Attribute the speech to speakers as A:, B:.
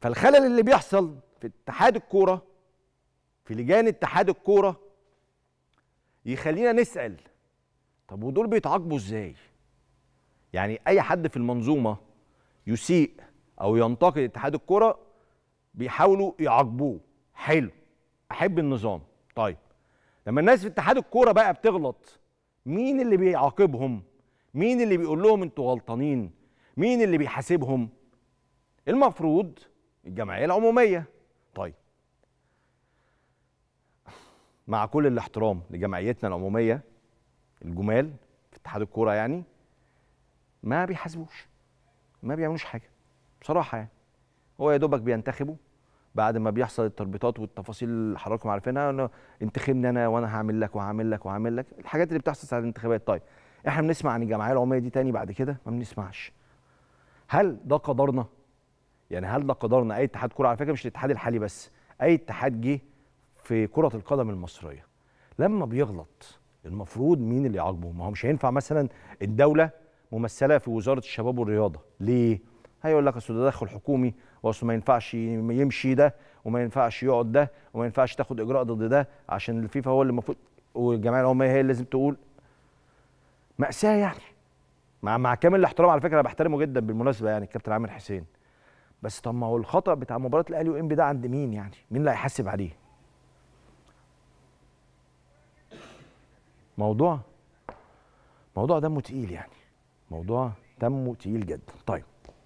A: فالخلل اللي بيحصل في اتحاد الكوره في لجان اتحاد الكوره يخلينا نسال طب ودول بيتعاقبوا ازاي يعني اي حد في المنظومه يسيء او ينتقد اتحاد الكوره بيحاولوا يعاقبوه حلو احب النظام طيب لما الناس في اتحاد الكوره بقى بتغلط مين اللي بيعاقبهم مين اللي بيقول لهم انتوا غلطانين مين اللي بيحاسبهم المفروض الجمعيه العموميه طيب مع كل الاحترام لجمعيتنا العموميه الجمال في اتحاد الكوره يعني ما بيحاسبوش ما بيعملوش حاجه بصراحه يعني هو يا دوبك بينتخبوا بعد ما بيحصل التربيطات والتفاصيل اللي حضراتكم عارفينها انا انتخبني انا وانا هعمل لك وهعمل لك وهعمل لك الحاجات اللي بتحصل ساعه الانتخابات طيب احنا بنسمع عن الجمعيه العموميه دي تاني بعد كده ما بنسمعش هل ده قدرنا يعني هل ده قدرنا اي اتحاد كره على فكره مش الاتحاد الحالي بس اي اتحاد جه في كره القدم المصريه لما بيغلط المفروض مين اللي يعاقبه ما هو مش هينفع مثلا الدوله ممثله في وزاره الشباب والرياضه ليه هيقول لك اصل ده تدخل حكومي واصل ما ينفعش يمشي ده وما ينفعش يقعد ده وما ينفعش تاخد اجراء ضد ده عشان الفيفا هو اللي المفروض والجمعيه العموميه هي اللي لازم تقول ماساه يعني مع مع كامل الاحترام على فكره بحترمه جدا بالمناسبه يعني الكابتن عامر حسين بس طب ما هو الخطا بتاع مباراه الاهلي وانبي ده عند مين يعني مين اللي هيحاسب عليه موضوع موضوع دمه تقيل يعني موضوع دمه تقيل جدا طيب